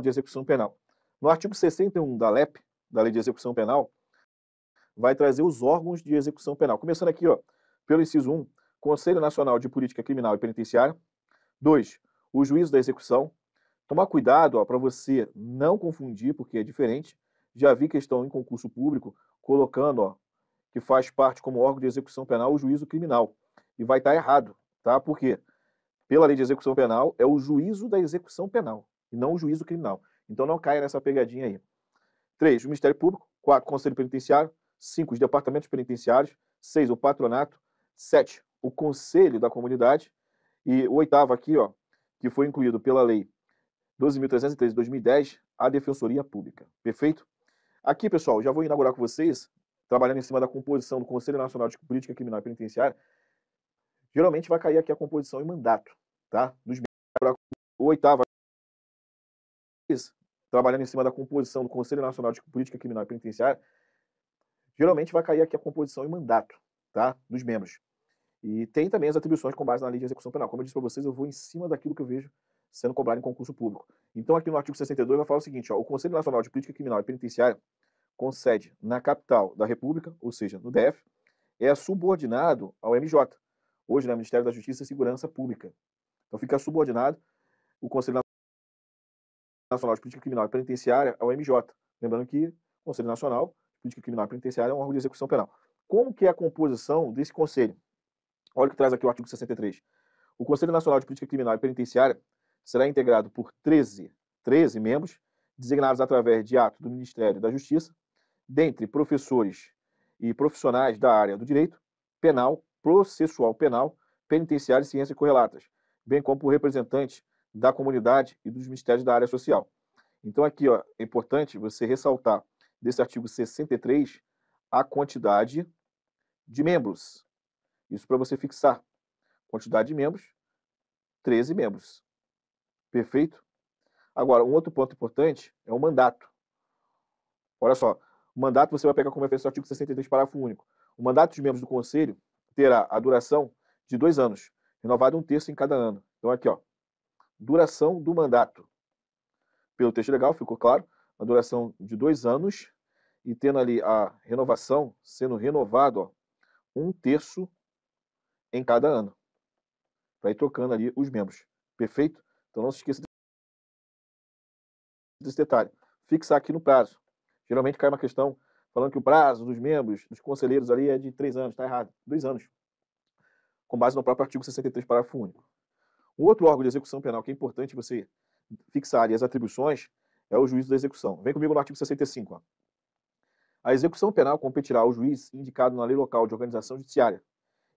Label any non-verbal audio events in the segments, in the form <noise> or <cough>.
de execução penal. No artigo 61 da LEP, da Lei de Execução Penal, vai trazer os órgãos de execução penal. Começando aqui, ó, pelo inciso 1, Conselho Nacional de Política Criminal e Penitenciária. 2. O juízo da execução. Tomar cuidado para você não confundir, porque é diferente. Já vi questão em concurso público colocando ó, que faz parte como órgão de execução penal o juízo criminal. E vai estar tá errado, tá? Por quê? Pela lei de execução penal, é o juízo da execução penal e não o juízo criminal. Então não caia nessa pegadinha aí. 3. O Ministério Público. 4. O Conselho Penitenciário. 5. Os departamentos penitenciários. 6. O patronato. 7. O Conselho da Comunidade. E o oitavo aqui, ó, que foi incluído pela Lei 12.313 de 2010, a Defensoria Pública. Perfeito? Aqui, pessoal, já vou inaugurar com vocês, trabalhando em cima da composição do Conselho Nacional de Política Criminal e Penitenciária. Geralmente vai cair aqui a composição e mandato, tá? Dos o oitavo trabalhando em cima da composição do Conselho Nacional de Política Criminal e Penitenciária, geralmente vai cair aqui a composição e mandato tá? dos membros. E tem também as atribuições com base na lei de execução penal. Como eu disse para vocês, eu vou em cima daquilo que eu vejo sendo cobrado em concurso público. Então, aqui no artigo 62 vai falar o seguinte: ó, o Conselho Nacional de Política Criminal e Penitenciária, com sede na capital da República, ou seja, no DF, é subordinado ao MJ, hoje no né, Ministério da Justiça e Segurança Pública. Então, fica subordinado o Conselho Nacional de Política Criminal e Penitenciária é o MJ. Lembrando que o Conselho Nacional de Política Criminal e Penitenciária é um órgão de execução penal. Como que é a composição desse conselho? Olha o que traz aqui o artigo 63. O Conselho Nacional de Política Criminal e Penitenciária será integrado por 13, 13 membros, designados através de ato do Ministério da Justiça, dentre professores e profissionais da área do direito penal, processual penal, penitenciário e ciências correlatas, bem como por representantes da comunidade e dos ministérios da área social. Então, aqui ó, é importante você ressaltar desse artigo 63 a quantidade de membros. Isso para você fixar. Quantidade de membros, 13 membros. Perfeito? Agora, um outro ponto importante é o mandato. Olha só, o mandato você vai pegar como referência o artigo 63, parágrafo único. O mandato dos membros do Conselho terá a duração de dois anos, renovado um terço em cada ano. Então, aqui, ó, duração do mandato. Pelo texto legal, ficou claro, a duração de dois anos e tendo ali a renovação sendo renovado ó, um terço em cada ano. Vai trocando ali os membros. Perfeito? Então não se esqueça desse detalhe. Fixar aqui no prazo. Geralmente cai uma questão falando que o prazo dos membros, dos conselheiros ali é de três anos. Está errado. Dois anos. Com base no próprio artigo 63, parágrafo único. Um outro órgão de execução penal que é importante você fixar ali as atribuições é o juiz da execução. Vem comigo no artigo 65. Ó. A execução penal competirá ao juiz indicado na lei local de organização judiciária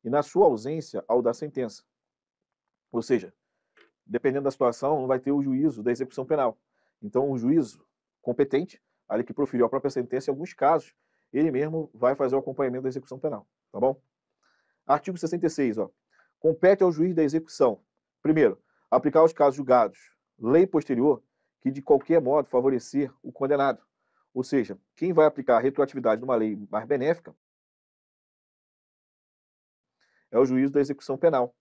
e, na sua ausência, ao da sentença. Ou seja, dependendo da situação, não vai ter o juízo da execução penal. Então, o juízo competente, ali que proferiu a própria sentença, em alguns casos, ele mesmo vai fazer o acompanhamento da execução penal. Tá bom? Artigo 66. Ó. Compete ao juiz da execução Primeiro, aplicar aos casos julgados lei posterior que, de qualquer modo, favorecer o condenado. Ou seja, quem vai aplicar a retroatividade de uma lei mais benéfica é o juízo da execução penal.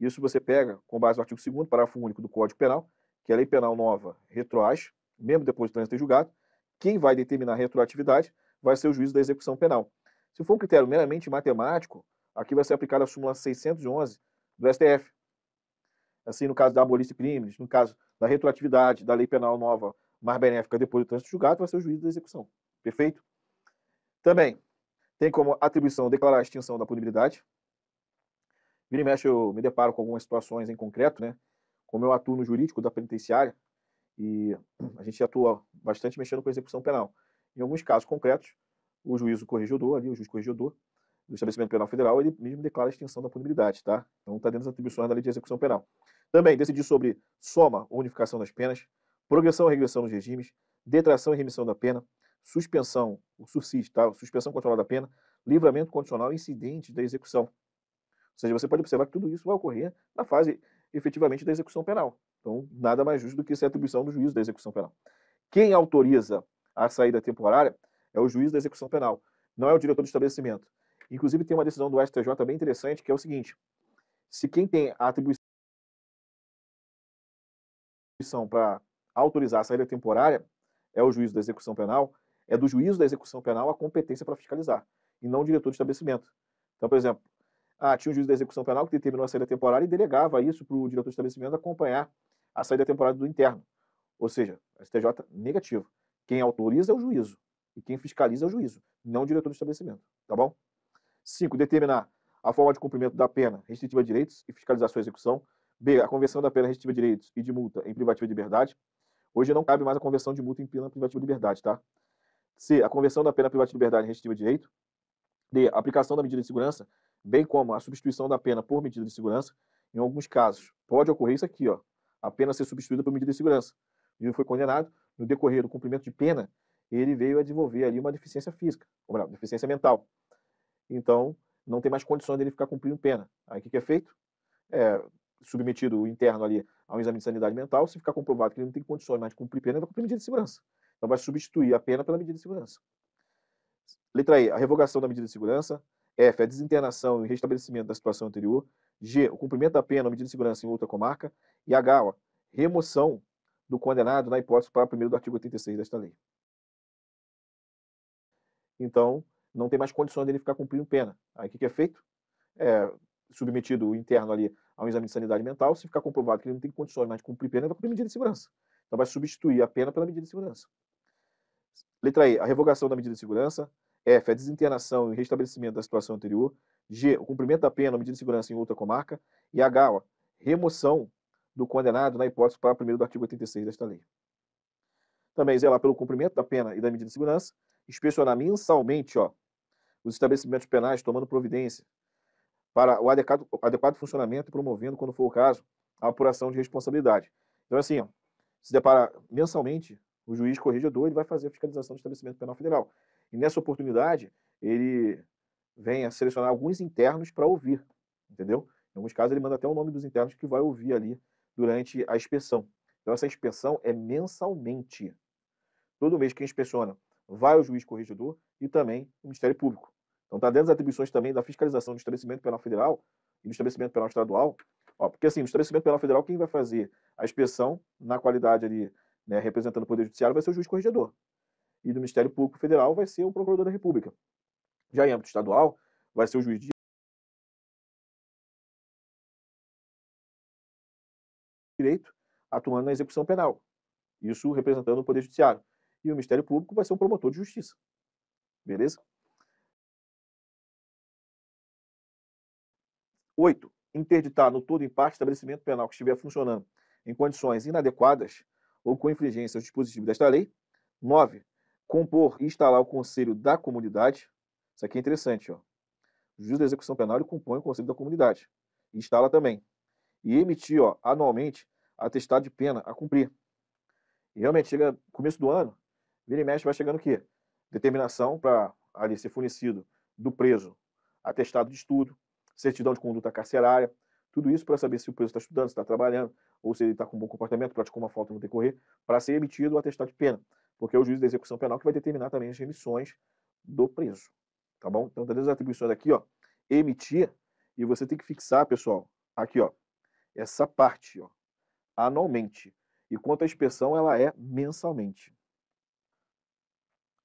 Isso você pega com base no artigo 2 parágrafo único do Código Penal, que é a lei penal nova retroage, mesmo depois do trânsito ter julgado, quem vai determinar a retroatividade vai ser o juízo da execução penal. Se for um critério meramente matemático, aqui vai ser aplicada a súmula 611 do STF, assim no caso da abolição de crimes, no caso da retroatividade da lei penal nova mais benéfica depois do trânsito julgado, vai ser o juiz da execução. Perfeito? Também tem como atribuição declarar a extinção da punibilidade. Vira e mexe, eu me deparo com algumas situações em concreto, né? Como eu atuo no jurídico da penitenciária, e a gente atua bastante mexendo com a execução penal. Em alguns casos concretos, o juízo corregedor, ali, o juiz corregedor do estabelecimento penal federal, ele mesmo declara a extinção da punibilidade, tá? Então está dentro das atribuições da lei de execução penal. Também decidiu sobre soma ou unificação das penas, progressão ou regressão dos regimes, detração e remissão da pena, suspensão, o subsídio, tá? suspensão controlada da pena, livramento condicional e incidente da execução. Ou seja, você pode observar que tudo isso vai ocorrer na fase efetivamente da execução penal. Então, nada mais justo do que ser atribuição do juízo da execução penal. Quem autoriza a saída temporária é o juiz da execução penal, não é o diretor do estabelecimento. Inclusive, tem uma decisão do STJ bem interessante, que é o seguinte: se quem tem a atribuição atribuição para autorizar a saída temporária é o juízo da execução penal, é do juízo da execução penal a competência para fiscalizar, e não o diretor de estabelecimento. Então, por exemplo, ah, tinha um juiz da execução penal que determinou a saída temporária e delegava isso para o diretor de estabelecimento acompanhar a saída temporária do interno. Ou seja, STJ negativo. Quem autoriza é o juízo e quem fiscaliza é o juízo, não o diretor do estabelecimento. Tá bom? 5. Determinar a forma de cumprimento da pena restritiva a direitos e fiscalizar sua execução. B. A conversão da pena restritiva de direitos e de multa em privativa de liberdade. Hoje não cabe mais a conversão de multa em pena privativa de liberdade, tá? C. A conversão da pena privativa de liberdade em restritiva de direito. D. A aplicação da medida de segurança, bem como a substituição da pena por medida de segurança. Em alguns casos, pode ocorrer isso aqui, ó. A pena ser substituída por medida de segurança. Ele foi condenado, no decorrer do cumprimento de pena, ele veio a desenvolver ali uma deficiência física, ou melhor, deficiência mental. Então, não tem mais condições dele ficar cumprindo pena. Aí o que, que é feito? É, submetido o interno ali a um exame de sanidade mental, se ficar comprovado que ele não tem condições mais de cumprir pena, ele vai cumprir medida de segurança. Então vai substituir a pena pela medida de segurança. Letra E, a revogação da medida de segurança. F, a desinternação e restabelecimento da situação anterior. G, o cumprimento da pena ou medida de segurança em outra comarca. E H, a remoção do condenado na hipótese para o primeiro do artigo 86 desta lei. Então, não tem mais condições dele ficar cumprindo pena. Aí o que, que é feito? É submetido o interno ali a um exame de sanidade mental, se ficar comprovado que ele não tem condições mais de cumprir pena, ele vai cumprir medida de segurança. Então vai substituir a pena pela medida de segurança. Letra E, a revogação da medida de segurança. F, a desinternação e restabelecimento da situação anterior. G, o cumprimento da pena ou medida de segurança em outra comarca. E H, ó, remoção do condenado na hipótese para o primeiro do artigo 86 desta lei. Também zelar pelo cumprimento da pena e da medida de segurança, inspecionar mensalmente ó, os estabelecimentos penais, tomando providência para o adequado, adequado funcionamento, promovendo, quando for o caso, a apuração de responsabilidade. Então, assim, se deparar mensalmente, o juiz corregedor ele vai fazer a fiscalização do estabelecimento penal federal. E nessa oportunidade, ele vem a selecionar alguns internos para ouvir, entendeu? Em alguns casos, ele manda até o nome dos internos que vai ouvir ali durante a inspeção. Então, essa inspeção é mensalmente. Todo mês que inspeciona vai o juiz corregedor e também o Ministério Público. Então, está dentro das atribuições também da fiscalização do estabelecimento penal federal e do estabelecimento penal estadual. Ó, porque, assim, no estabelecimento penal federal, quem vai fazer a inspeção na qualidade ali, né, representando o Poder Judiciário, vai ser o juiz corregedor. E do Ministério Público Federal vai ser o Procurador da República. Já em âmbito estadual, vai ser o juiz de direito atuando na execução penal. Isso representando o Poder Judiciário. E o Ministério Público vai ser um promotor de justiça. Beleza? 8. Interditar no todo parte estabelecimento penal que estiver funcionando em condições inadequadas ou com infringência aos dispositivos desta lei. 9. Compor e instalar o conselho da comunidade. Isso aqui é interessante. Ó. O juiz da execução penal compõe o conselho da comunidade. E instala também. E emitir ó, anualmente atestado de pena a cumprir. E realmente, chega começo do ano, vira e mexe, vai chegando o quê? Determinação para ali ser fornecido do preso atestado de estudo, certidão de conduta carcerária, tudo isso para saber se o preso está estudando, se está trabalhando, ou se ele está com bom comportamento, praticou uma falta no decorrer, para ser emitido o atestado de pena, porque é o juiz da execução penal que vai determinar também as remissões do preso, tá bom? Então, todas tá as atribuições aqui, ó, emitir, e você tem que fixar, pessoal, aqui, ó, essa parte, ó, anualmente, e quanto à inspeção, ela é mensalmente.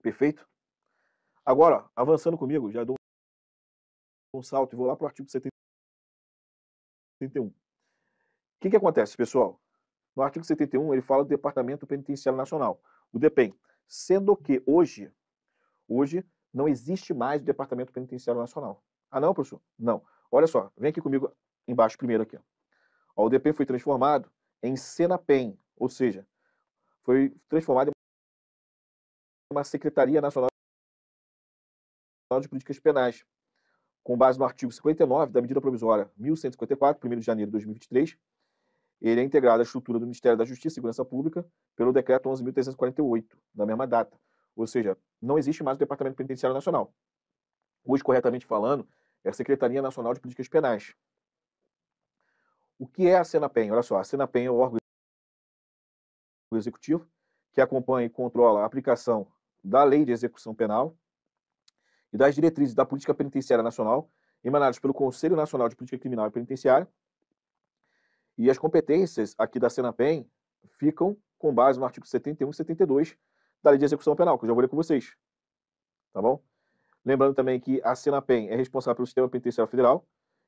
Perfeito? Agora, ó, avançando comigo, já dou um salto e vou lá para o artigo 71. O que, que acontece, pessoal? No artigo 71, ele fala do Departamento Penitenciário Nacional, o DEPEN. Sendo que hoje, hoje não existe mais o Departamento Penitenciário Nacional. Ah, não, professor? Não. Olha só, vem aqui comigo embaixo primeiro aqui. Ó. o DEPEN foi transformado em SENAPEN, ou seja, foi transformado em uma Secretaria Nacional de Políticas Penais com base no artigo 59 da medida provisória 1154, 1 de janeiro de 2023, ele é integrado à estrutura do Ministério da Justiça e Segurança Pública pelo decreto 11.348, da mesma data. Ou seja, não existe mais o Departamento Penitenciário Nacional. Hoje, corretamente falando, é a Secretaria Nacional de Políticas Penais. O que é a Senapen? Olha só, a Senapen é o órgão executivo que acompanha e controla a aplicação da lei de execução penal e das diretrizes da Política Penitenciária Nacional, emanadas pelo Conselho Nacional de Política Criminal e Penitenciária. E as competências aqui da Senapem ficam com base no artigo 71 e 72 da Lei de Execução Penal, que eu já vou ler com vocês. Tá bom? Lembrando também que a Senapem é responsável pelo Sistema Penitenciário Federal,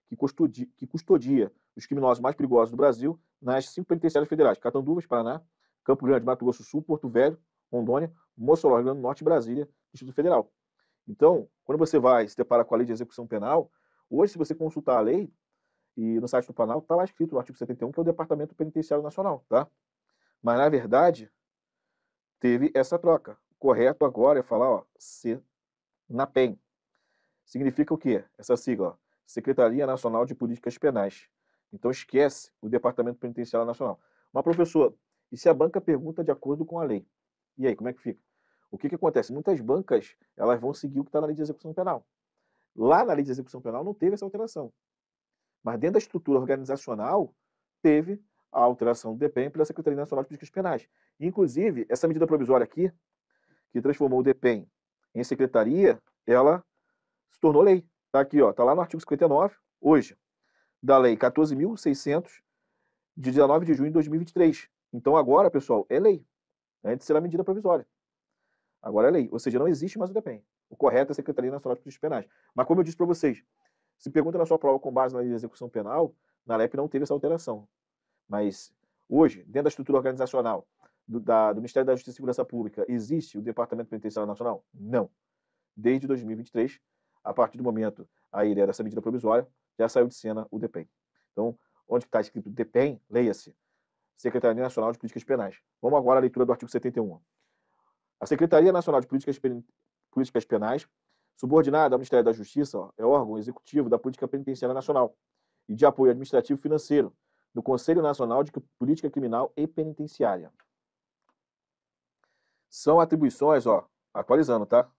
que custodia, que custodia os criminosos mais perigosos do Brasil nas cinco penitenciárias federais: Catanduvas, Paraná, Campo Grande, Mato Grosso do Sul, Porto Velho, Rondônia, Mossoró, Grande do Norte e Brasília, Distrito Federal. Então, quando você vai se depara com a lei de execução penal, hoje, se você consultar a lei, e no site do Panal, está lá escrito no artigo 71, que é o Departamento Penitenciário Nacional, tá? Mas, na verdade, teve essa troca. O correto agora é falar, ó, CNAPEN. Significa o quê? Essa sigla, ó, Secretaria Nacional de Políticas Penais. Então, esquece o Departamento Penitenciário Nacional. Mas, professor, e se a banca pergunta de acordo com a lei? E aí, como é que fica? O que, que acontece? Muitas bancas elas vão seguir o que está na lei de execução penal. Lá na lei de execução penal não teve essa alteração. Mas dentro da estrutura organizacional, teve a alteração do DPEM pela Secretaria Nacional de Políticas Penais. Inclusive, essa medida provisória aqui, que transformou o DPEM em secretaria, ela se tornou lei. Está aqui, está lá no artigo 59, hoje, da Lei 14.600, de 19 de junho de 2023. Então, agora, pessoal, é lei. Antes era medida provisória. Agora é lei. Ou seja, não existe mais o DEPEN. O correto é a Secretaria Nacional de Políticas Penais. Mas como eu disse para vocês, se pergunta na sua prova com base na lei de execução penal, na LEP não teve essa alteração. Mas hoje, dentro da estrutura organizacional do, da, do Ministério da Justiça e Segurança Pública, existe o Departamento Penitenciário Nacional? Não. Desde 2023, a partir do momento aí dessa medida provisória, já saiu de cena o DEPEN. Então, onde está escrito DEPEN, leia-se. Secretaria Nacional de Políticas Penais. Vamos agora à leitura do artigo 71. A Secretaria Nacional de Políticas, Pen... Políticas Penais, subordinada ao Ministério da Justiça, ó, é órgão executivo da Política Penitenciária Nacional e de apoio administrativo financeiro do Conselho Nacional de Política Criminal e Penitenciária. São atribuições, ó, atualizando, tá?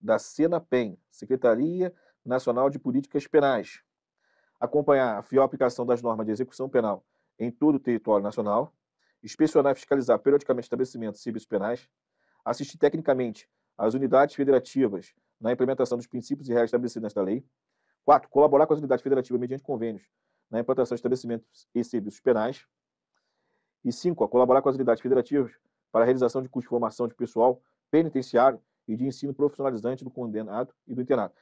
Da SENAPEN, Secretaria Nacional de Políticas Penais. Acompanhar a fiel aplicação das normas de execução penal em todo o território nacional, inspecionar e fiscalizar periodicamente estabelecimentos e serviços penais, assistir tecnicamente às unidades federativas na implementação dos princípios e regras estabelecidos nesta lei. Quatro, colaborar com as unidades federativas mediante convênios na implantação de estabelecimentos e serviços penais. E cinco, colaborar com as unidades federativas para a realização de cursos de formação de pessoal penitenciário e de ensino profissionalizante do condenado e do internado.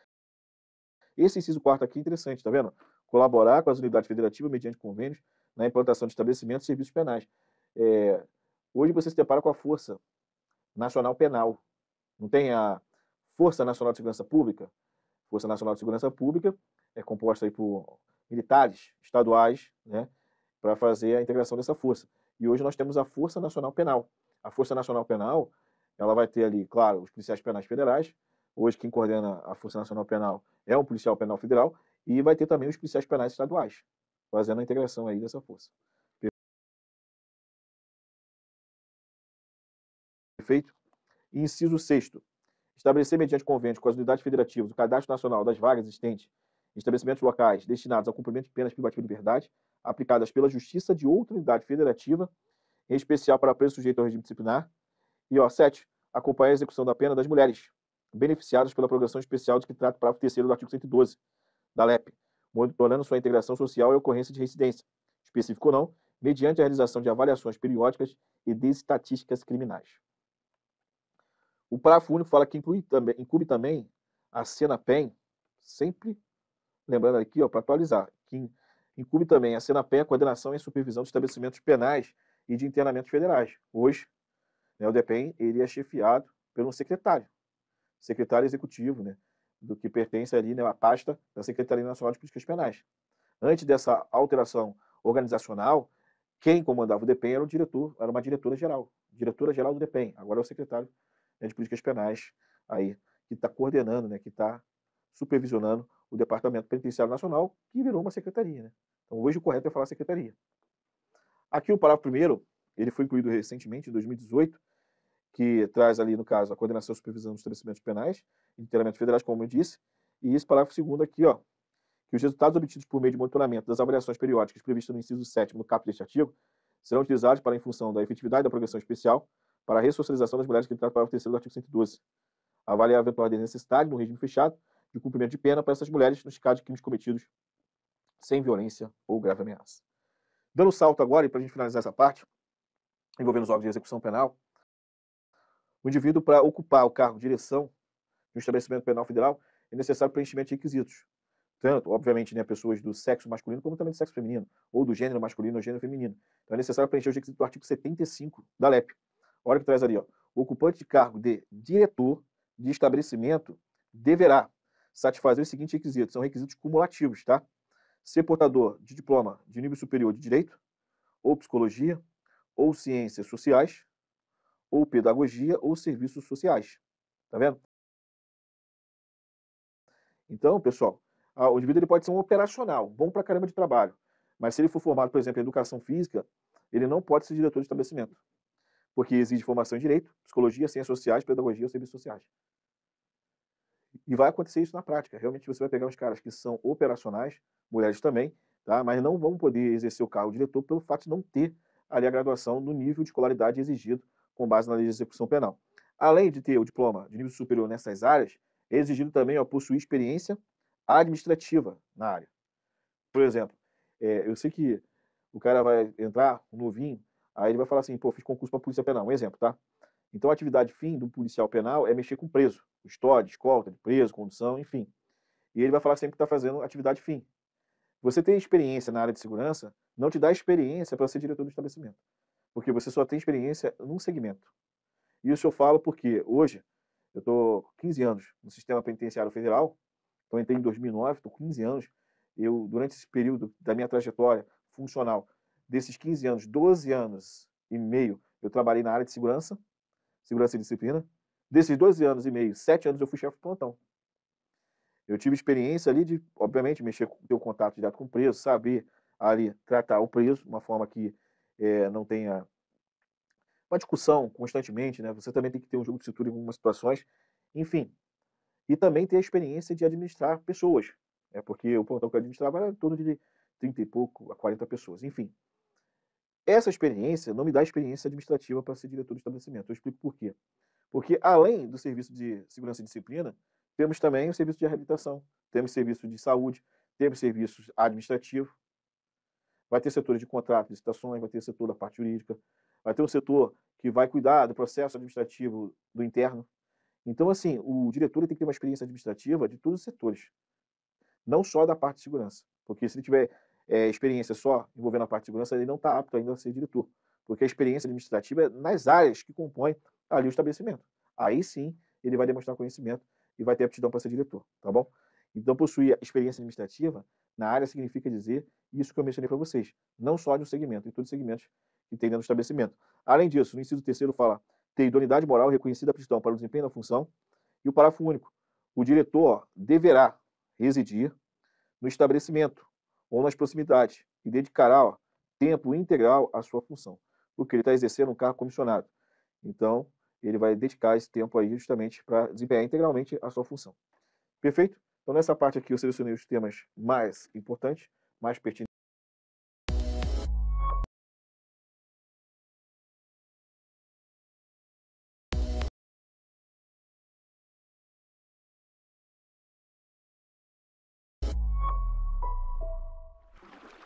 Esse inciso quarto aqui é interessante, está vendo? Colaborar com as unidades federativas mediante convênios na implantação de estabelecimentos e serviços penais. É, hoje você se depara com a força nacional penal. Não tem a Força Nacional de Segurança Pública. Força Nacional de Segurança Pública é composta aí por militares estaduais, né, para fazer a integração dessa força. E hoje nós temos a Força Nacional Penal. A Força Nacional Penal, ela vai ter ali, claro, os policiais penais federais. Hoje quem coordena a Força Nacional Penal é um policial penal federal e vai ter também os policiais penais estaduais, fazendo a integração aí dessa força. prefeito. E inciso 6 estabelecer mediante convênio com as unidades federativas o cadastro nacional das vagas existentes em estabelecimentos locais destinados ao cumprimento de penas privativas de liberdade aplicadas pela justiça de outra unidade federativa, em especial para preso sujeito ao regime disciplinar. E, ó, sete, acompanhar a execução da pena das mulheres beneficiadas pela progressão especial de que trata o parágrafo 3 do artigo 112 da LEP, monitorando sua integração social e ocorrência de residência, específico ou não, mediante a realização de avaliações periódicas e de estatísticas criminais. O parágrafo único fala que inclui também, inclui também a cena PEN, sempre lembrando aqui para atualizar, que inclui também a cena PEN, a coordenação e supervisão de estabelecimentos penais e de internamentos federais. Hoje, né, o DEPEN ele é chefiado pelo secretário, secretário executivo, né, do que pertence ali né, à pasta da Secretaria Nacional de Políticas Penais. Antes dessa alteração organizacional, quem comandava o DEPEN era o diretor, era uma diretora geral, diretora geral do DEPEN, agora é o secretário né, de políticas penais aí que está coordenando, né, que está supervisionando o Departamento Penitenciário Nacional, que virou uma secretaria. Né? Então, hoje o correto é falar secretaria. Aqui o parágrafo primeiro, ele foi incluído recentemente, em 2018, que traz ali, no caso, a coordenação e supervisão dos estabelecimentos penais inteiramente federais, como eu disse, e esse parágrafo segundo aqui, ó, que os resultados obtidos por meio de monitoramento das avaliações periódicas previstas no inciso 7 no caput deste artigo serão utilizados para, em função da efetividade da progressão especial, para a ressocialização das mulheres que tratam para o terceiro do artigo 112. Avaliar a eventual necessidade no regime fechado de cumprimento de pena para essas mulheres nos casos de crimes cometidos sem violência ou grave ameaça. Dando um salto agora, e para a gente finalizar essa parte, envolvendo os órgãos de execução penal, o indivíduo, para ocupar o cargo de direção de um estabelecimento penal federal, é necessário preenchimento de requisitos. Tanto, obviamente, né, pessoas do sexo masculino como também do sexo feminino, ou do gênero masculino ou gênero feminino. Então é necessário preencher os requisitos do artigo 75 da LEP, Olha o que traz ali, ó. O ocupante de cargo de diretor de estabelecimento deverá satisfazer os seguintes requisitos. São requisitos cumulativos, tá? Ser portador de diploma de nível superior de direito, ou psicologia, ou ciências sociais, ou pedagogia, ou serviços sociais. Tá vendo? Então, pessoal, o indivíduo ele pode ser um operacional, bom pra caramba de trabalho. Mas se ele for formado, por exemplo, em educação física, ele não pode ser diretor de estabelecimento porque exige formação em direito, psicologia, ciências sociais, pedagogia ou serviços sociais. E vai acontecer isso na prática. Realmente você vai pegar uns caras que são operacionais, mulheres também, tá? mas não vão poder exercer o cargo de diretor pelo fato de não ter ali a graduação no nível de escolaridade exigido com base na lei de execução penal. Além de ter o diploma de nível superior nessas áreas, é exigido também ó, possuir experiência administrativa na área. Por exemplo, é, eu sei que o cara vai entrar, um novinho, Aí ele vai falar assim, pô, fiz concurso para polícia penal, um exemplo, tá? Então a atividade fim do policial penal é mexer com preso, custódia, escolta, de preso, condução, enfim. E ele vai falar sempre que está fazendo atividade fim. Você tem experiência na área de segurança não te dá experiência para ser diretor do estabelecimento, porque você só tem experiência num segmento. E Isso eu falo porque hoje eu estou 15 anos no sistema penitenciário federal, então entrei em 2009, estou 15 anos. Eu durante esse período da minha trajetória funcional desses 15 anos, 12 anos e meio, eu trabalhei na área de segurança, segurança e disciplina. Desses 12 anos e meio, 7 anos eu fui chefe de plantão. Eu tive experiência ali de, obviamente, mexer com ter o contato direto com o preso, saber ali tratar o preso de uma forma que é, não tenha uma discussão constantemente, né? Você também tem que ter um jogo de cintura em algumas situações, enfim. E também ter a experiência de administrar pessoas, é né? porque o plantão que eu administrava era em torno de 30 e pouco a 40 pessoas, enfim. Essa experiência não me dá experiência administrativa para ser diretor do estabelecimento. Eu explico por quê. Porque além do serviço de segurança e disciplina, temos também o serviço de reabilitação, temos serviço de saúde, temos serviços administrativo, vai ter setores de contrato, licitações, vai ter setor da parte jurídica, vai ter um setor que vai cuidar do processo administrativo do interno. Então, assim, o diretor tem que ter uma experiência administrativa de todos os setores, não só da parte de segurança, porque se ele tiver é, experiência só envolvendo a parte de segurança, ele não está apto ainda a ser diretor, porque a experiência administrativa é nas áreas que compõem ali o estabelecimento. Aí sim ele vai demonstrar conhecimento e vai ter aptidão para ser diretor, tá bom? Então, possuir experiência administrativa na área significa dizer isso que eu mencionei para vocês, não só de um segmento, em todos os segmentos que tem dentro do estabelecimento. Além disso, no inciso terceiro fala ter idoneidade moral reconhecida aptidão para o desempenho da função e o parágrafo único. O diretor deverá residir no estabelecimento ou nas proximidades e dedicará ó, tempo integral à sua função, porque ele está exercendo um cargo comissionado. Então, ele vai dedicar esse tempo aí justamente para desempenhar integralmente a sua função. Perfeito? Então, nessa parte aqui, eu selecionei os temas mais importantes, mais pertinentes.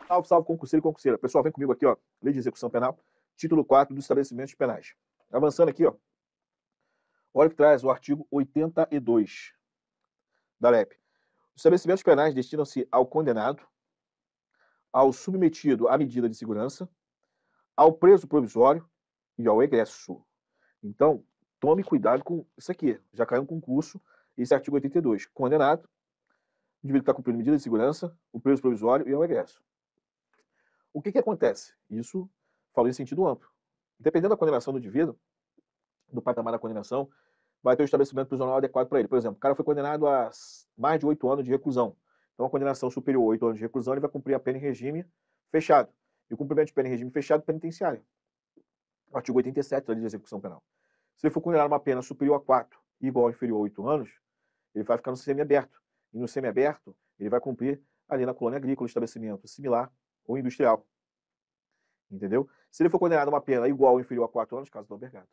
Salve, salve, concurseiro e concurseira. Pessoal, vem comigo aqui, ó. Lei de Execução Penal, título 4 dos estabelecimentos penais. Avançando aqui, ó. Olha o que traz o artigo 82 da LEP. Os estabelecimentos penais destinam-se ao condenado, ao submetido à medida de segurança, ao preso provisório e ao egresso. Então, tome cuidado com isso aqui. Já caiu um concurso, esse artigo 82. Condenado, o indivíduo está cumprindo medida de segurança, o preso provisório e ao egresso o que, que acontece? Isso falou em sentido amplo. Dependendo da condenação do indivíduo, do patamar da condenação, vai ter o um estabelecimento prisional adequado para ele. Por exemplo, o cara foi condenado a mais de oito anos de reclusão. Então, a condenação superior a oito anos de reclusão, ele vai cumprir a pena em regime fechado. E o cumprimento de pena em regime fechado, penitenciário. Artigo 87 da Lei de Execução Penal. Se ele for condenado a uma pena superior a quatro, igual ou inferior a oito anos, ele vai ficar no semiaberto. E no semiaberto, ele vai cumprir ali na colônia agrícola, estabelecimento similar ou industrial. Entendeu? Se ele for condenado a uma pena igual ou inferior a quatro anos, caso do albergado.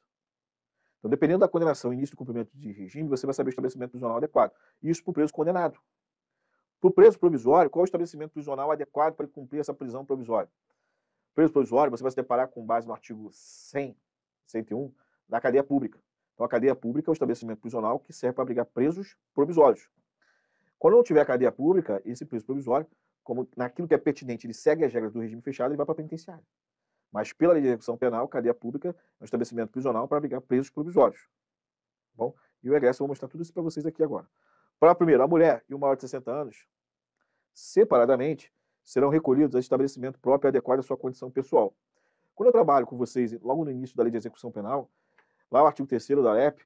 Então, dependendo da condenação e início do cumprimento de regime, você vai saber o estabelecimento prisional adequado. Isso para o preso condenado. Para o preso provisório, qual é o estabelecimento prisional adequado para ele cumprir essa prisão provisória? Preso provisório, você vai se deparar com base no artigo 100, 101, da cadeia pública. Então, a cadeia pública é o estabelecimento prisional que serve para abrigar presos provisórios. Quando não tiver cadeia pública, esse preso provisório como naquilo que é pertinente, ele segue as regras do regime fechado, ele vai para a penitenciária. Mas pela lei de execução penal, cadeia pública é um estabelecimento prisional para abrigar presos provisórios. Tá bom, e o egresso, eu vou mostrar tudo isso para vocês aqui agora. Para primeiro, a mulher e o maior de 60 anos, separadamente, serão recolhidos a estabelecimento próprio adequado à sua condição pessoal. Quando eu trabalho com vocês, logo no início da lei de execução penal, lá o artigo 3 da LEP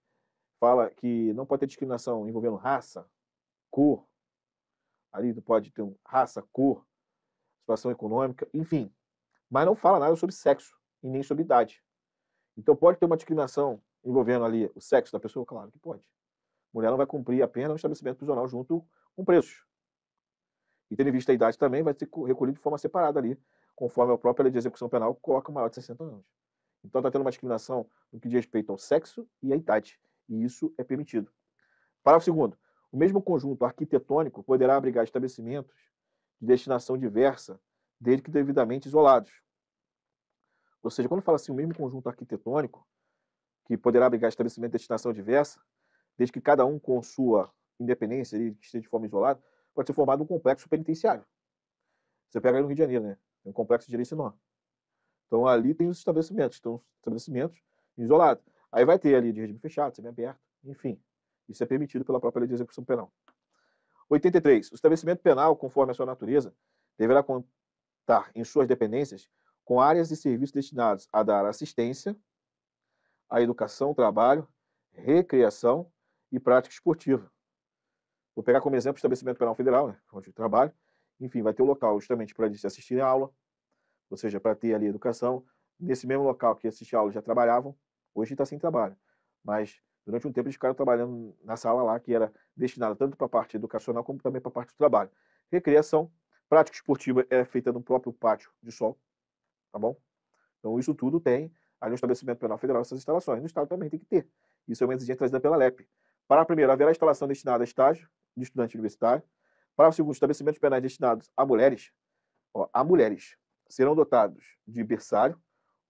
fala que não pode ter discriminação envolvendo raça, cor, Ali pode ter um, raça, cor, situação econômica, enfim. Mas não fala nada sobre sexo e nem sobre idade. Então pode ter uma discriminação envolvendo ali o sexo da pessoa? Claro que pode. Mulher não vai cumprir a pena no estabelecimento prisional junto com preços. E tendo em vista a idade também, vai ser recolhido de forma separada ali, conforme a própria lei de execução penal coloca maior de 60 anos. Então está tendo uma discriminação no que diz respeito ao sexo e à idade. E isso é permitido. Parágrafo segundo. O mesmo conjunto arquitetônico poderá abrigar estabelecimentos de destinação diversa, desde que devidamente isolados. Ou seja, quando fala assim, o mesmo conjunto arquitetônico, que poderá abrigar estabelecimento de destinação diversa, desde que cada um com sua independência e que esteja de forma isolada, pode ser formado um complexo penitenciário. Você pega aí no Rio de Janeiro, né? Tem um complexo de Jericinó. Então ali tem os estabelecimentos, estão estabelecimentos isolados. Aí vai ter ali de regime fechado, semi-aberto, enfim. Isso é permitido pela própria lei de execução penal. 83. O estabelecimento penal, conforme a sua natureza, deverá contar em suas dependências com áreas e serviços destinados a dar assistência à educação, trabalho, recreação e prática esportiva. Vou pegar como exemplo o estabelecimento penal federal, né, onde eu trabalho. Enfim, vai ter um local justamente para eles assistirem a aula, ou seja, para ter ali educação. Nesse mesmo local que assistia a aula já trabalhavam, hoje está sem trabalho. Mas Durante um tempo eles ficaram trabalhando na sala lá, que era destinada tanto para a parte educacional como também para a parte do trabalho. Recreação, prática esportiva é feita no próprio pátio de sol, tá bom? Então isso tudo tem ali um estabelecimento penal federal, essas instalações. No Estado também tem que ter. Isso é uma exigência trazida pela LEP. Para a primeira haverá instalação destinada a estágio de estudante universitário. Para o segundo, estabelecimentos penais destinados a mulheres, ó, a mulheres serão dotados de berçário,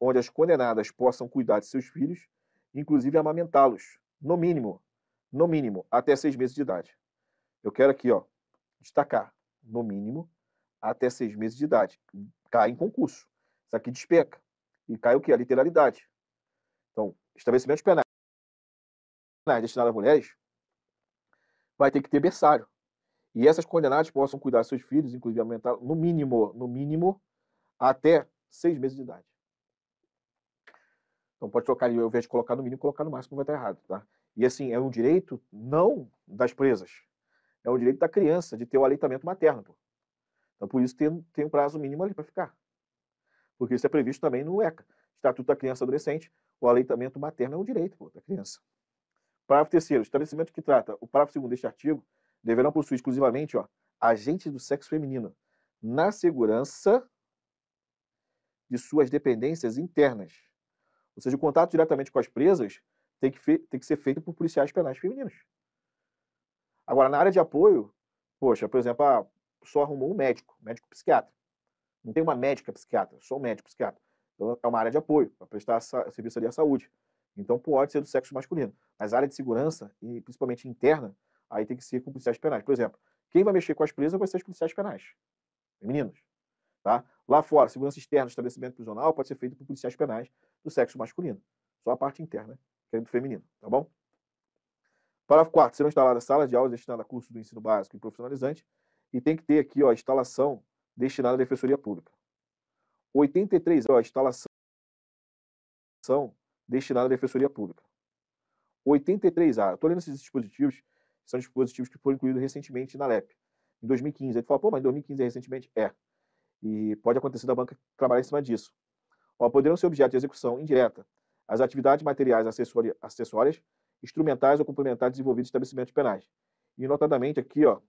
onde as condenadas possam cuidar de seus filhos, inclusive amamentá-los, no mínimo, no mínimo, até seis meses de idade. Eu quero aqui, ó, destacar, no mínimo, até seis meses de idade. Cai em concurso. Isso aqui despeca. E cai o que? A literalidade. Então, estabelecimentos penais destinados a mulheres vai ter que ter berçário. E essas condenadas possam cuidar de seus filhos, inclusive alimentar, no mínimo, no mínimo, até seis meses de idade. Então pode trocar, ao invés de colocar no mínimo, colocar no máximo, vai estar errado, tá? E assim, é um direito não das presas, é um direito da criança de ter o aleitamento materno, pô. Então por isso tem, tem um prazo mínimo ali para ficar. Porque isso é previsto também no ECA, Estatuto da Criança e Adolescente, o aleitamento materno é um direito pô, da criança. Parágrafo terceiro, estabelecimento que trata o parágrafo segundo deste artigo deverão possuir exclusivamente, ó, agentes do sexo feminino na segurança de suas dependências internas ou seja, o contato diretamente com as presas tem que, tem que ser feito por policiais penais femininos. Agora, na área de apoio, poxa, por exemplo, ah, só arrumou um médico, médico psiquiatra. Não tem uma médica psiquiatra, só um médico psiquiatra. Então, é uma área de apoio, para prestar serviço ali à saúde. Então, pode ser do sexo masculino. Mas a área de segurança, e principalmente interna, aí tem que ser com policiais penais. Por exemplo, quem vai mexer com as presas vai ser os policiais penais, femininos. Tá? Lá fora, segurança externa estabelecimento prisional pode ser feito por policiais penais do sexo masculino. Só a parte interna, que é do feminino, tá bom? Parágrafo 4. Serão instaladas salas de aulas destinadas a cursos do ensino básico e profissionalizante. E tem que ter aqui, ó, instalação destinada à defensoria pública. 83, ó, instalação destinada à defensoria pública. 83A. Estou ah, lendo esses dispositivos, são dispositivos que foram incluídos recentemente na LEP, em 2015. Aí tu fala, pô, mas 2015 é recentemente? É. E pode acontecer da banca trabalhar em cima disso. Ó, poderão ser objeto de execução indireta as atividades materiais acessórias, instrumentais ou complementares desenvolvidas em estabelecimentos penais. E, notadamente, aqui, ó,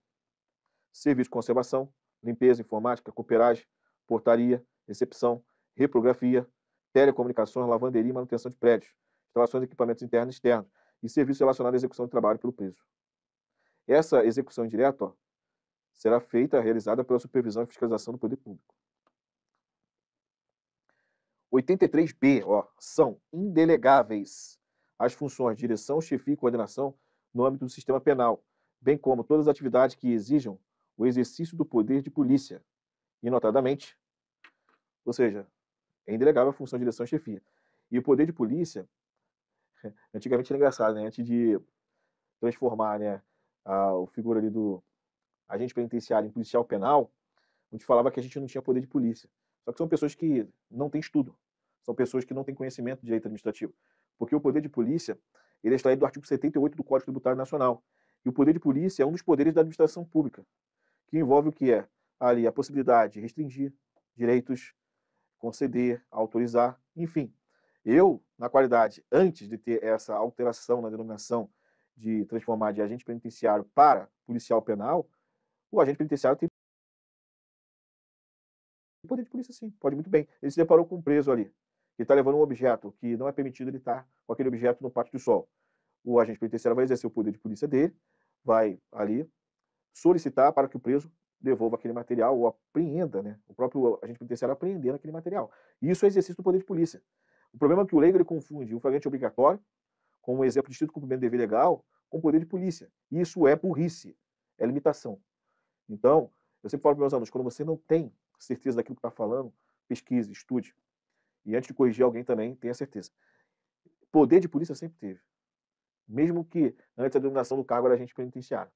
serviço de conservação, limpeza, informática, cooperagem, portaria, recepção, reprografia, telecomunicações, lavanderia e manutenção de prédios, instalações de equipamentos internos e externos e serviços relacionados à execução de trabalho pelo preso. Essa execução indireta ó, será feita, realizada pela supervisão e fiscalização do poder público. 83B, ó, são indelegáveis as funções de direção, chefia e coordenação no âmbito do sistema penal, bem como todas as atividades que exijam o exercício do poder de polícia, e notadamente, ou seja, é indelegável a função de direção e chefia. E o poder de polícia, <laughs> antigamente era engraçado, né? Antes de transformar né, a, a figura ali do agente penitenciário em policial penal, onde falava que a gente não tinha poder de polícia. Só que são pessoas que não têm estudo, são pessoas que não têm conhecimento de direito administrativo. Porque o poder de polícia ele é extraído do artigo 78 do Código Tributário Nacional. E o poder de polícia é um dos poderes da administração pública, que envolve o que é ali a possibilidade de restringir direitos, conceder, autorizar, enfim. Eu, na qualidade, antes de ter essa alteração na denominação de transformar de agente penitenciário para policial penal, o agente penitenciário tem poder de polícia, sim, pode muito bem. Ele se deparou com um preso ali, que está levando um objeto que não é permitido ele estar tá com aquele objeto no pátio do sol. O agente penitenciário vai exercer o poder de polícia dele, vai ali solicitar para que o preso devolva aquele material ou apreenda, né? O próprio agente penitenciário apreendendo aquele material. Isso é exercício do poder de polícia. O problema é que o leigo ele confunde o flagrante obrigatório como exemplo de estrito cumprimento de dever legal com o poder de polícia. Isso é burrice, é limitação. Então, eu sempre falo para meus alunos, quando você não tem certeza daquilo que está falando, pesquise, estude. E antes de corrigir alguém também, tenha certeza. Poder de polícia sempre teve. Mesmo que antes da denominação do cargo era agente penitenciário.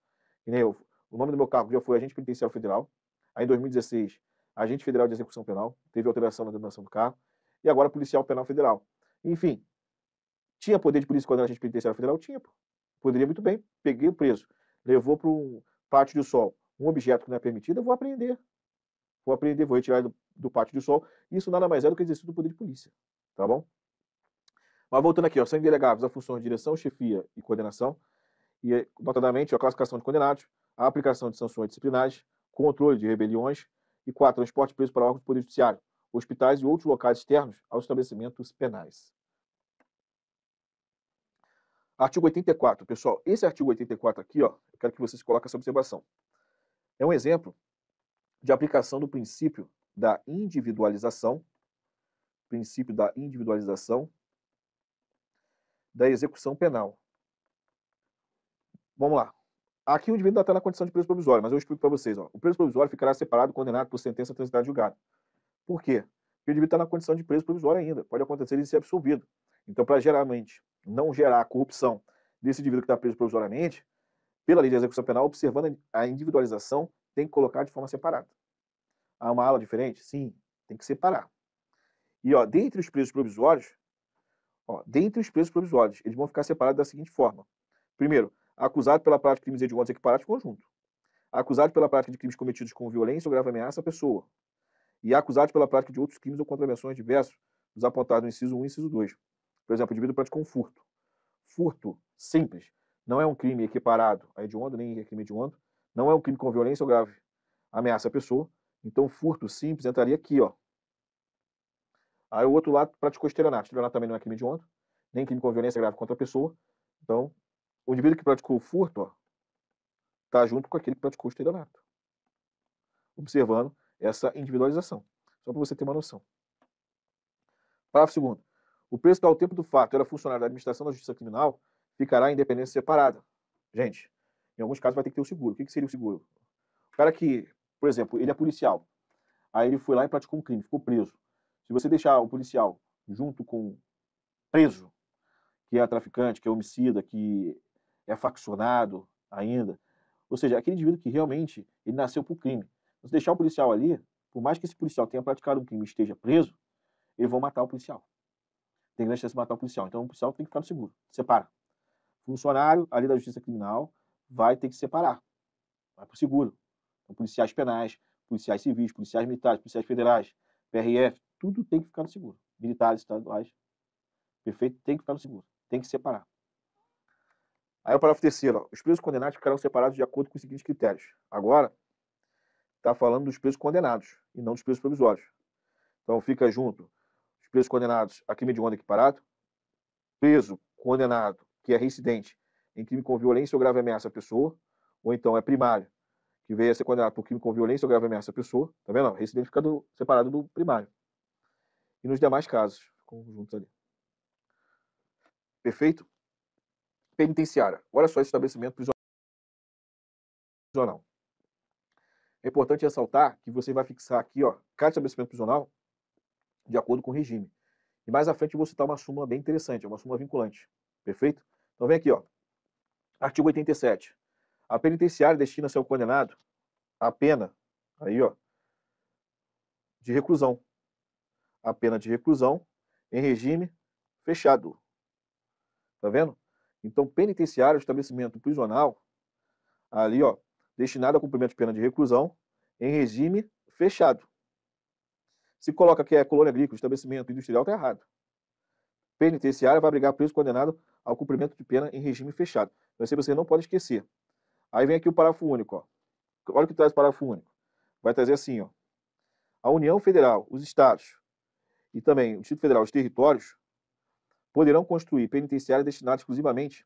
E nem eu, o nome do meu cargo já foi agente penitenciário federal. Aí em 2016, agente federal de execução penal. Teve alteração na denominação do cargo. E agora policial penal federal. Enfim, tinha poder de polícia quando era agente penitenciário federal? Tinha. Poderia muito bem. Peguei o preso. Levou para um pátio de sol um objeto que não é permitido, eu vou apreender. Vou apreender, vou retirar do, do pátio de sol. Isso nada mais é do que exercício do poder de polícia. Tá bom? Mas voltando aqui, ó, são indelegáveis a função de direção, chefia e coordenação, e, notadamente, a classificação de condenados, a aplicação de sanções disciplinares, controle de rebeliões, e quatro, transporte preso para órgãos do Poder Judiciário, hospitais e outros locais externos aos estabelecimentos penais. Artigo 84, pessoal, esse artigo 84 aqui, ó, eu quero que vocês coloquem essa observação. É um exemplo de aplicação do princípio da individualização, princípio da individualização da execução penal. Vamos lá. Aqui o indivíduo ainda está na condição de preso provisório, mas eu explico para vocês. Ó. O preso provisório ficará separado, condenado por sentença transitada julgada. Por quê? Porque o indivíduo está na condição de preso provisório ainda. Pode acontecer ele ser absolvido. Então, para geralmente não gerar a corrupção desse indivíduo que está preso provisoriamente, pela lei de execução penal, observando a individualização, tem que colocar de forma separada. Há uma aula diferente? Sim, tem que separar. E, ó, dentre os presos provisórios, ó, dentre os presos provisórios, eles vão ficar separados da seguinte forma. Primeiro, acusado pela prática de crimes hediondos equiparados conjunto. Acusado pela prática de crimes cometidos com violência ou grave ameaça à pessoa. E acusado pela prática de outros crimes ou contravenções diversos, dos apontados no inciso 1 e inciso 2. Por exemplo, indivíduo praticou um furto. Furto simples não é um crime equiparado a hediondo, nem a crime hediondo, não é um crime com violência ou grave ameaça à pessoa, então furto simples entraria aqui, ó. Aí o outro lado praticou estelionato, estelionato também não é crime hediondo, nem crime com violência grave contra a pessoa, então o indivíduo que praticou o furto, ó, tá junto com aquele que praticou estelionato. Observando essa individualização, só para você ter uma noção. Parágrafo segundo. O preço ao tempo do fato era funcionário da administração da justiça criminal ficará em dependência separada. Gente, em alguns casos vai ter que ter o seguro. O que, que seria o seguro? O cara que, por exemplo, ele é policial. Aí ele foi lá e praticou um crime, ficou preso. Se você deixar o policial junto com preso, que é traficante, que é homicida, que é faccionado ainda, ou seja, aquele indivíduo que realmente ele nasceu para o crime. Se deixar o policial ali, por mais que esse policial tenha praticado um crime e esteja preso, eles vão matar o policial. Tem grande chance de matar o policial. Então o policial tem que ficar no seguro. Separa funcionário ali da justiça criminal vai ter que separar. Vai para o seguro. Então, policiais penais, policiais civis, policiais militares, policiais federais, PRF, tudo tem que ficar no seguro. Militares, estaduais, perfeito, tem que ficar no seguro. Tem que separar. Aí o parágrafo terceiro, ó, os presos condenados ficarão separados de acordo com os seguintes critérios. Agora, está falando dos presos condenados e não dos presos provisórios. Então fica junto os presos condenados a crime de onda equiparado, preso condenado que é reincidente em crime com violência ou grave ameaça à pessoa, ou então é primário, que veio a ser condenado por crime com violência ou grave ameaça à pessoa, tá vendo? Reincidente fica do, separado do primário. E nos demais casos, ficam juntos ali. Perfeito? Penitenciária. Olha só esse estabelecimento prisional. É importante ressaltar que você vai fixar aqui, ó, cada estabelecimento prisional de acordo com o regime. E mais à frente eu vou citar uma súmula bem interessante, é uma súmula vinculante. Perfeito? Então vem aqui, ó. Artigo 87. A penitenciária destina-se ao condenado a pena, aí, ó, de reclusão. A pena de reclusão em regime fechado. Tá vendo? Então, penitenciário, estabelecimento prisional, ali, ó, destinado a cumprimento de pena de reclusão em regime fechado. Se coloca que é colônia agrícola, estabelecimento industrial, tá errado penitenciária vai abrigar preso condenado ao cumprimento de pena em regime fechado. Então, você não pode esquecer. Aí vem aqui o parágrafo único. Ó. Olha o que traz o parágrafo único. Vai trazer assim, ó. A União Federal, os estados e também o Distrito Federal, os territórios, poderão construir penitenciárias destinadas exclusivamente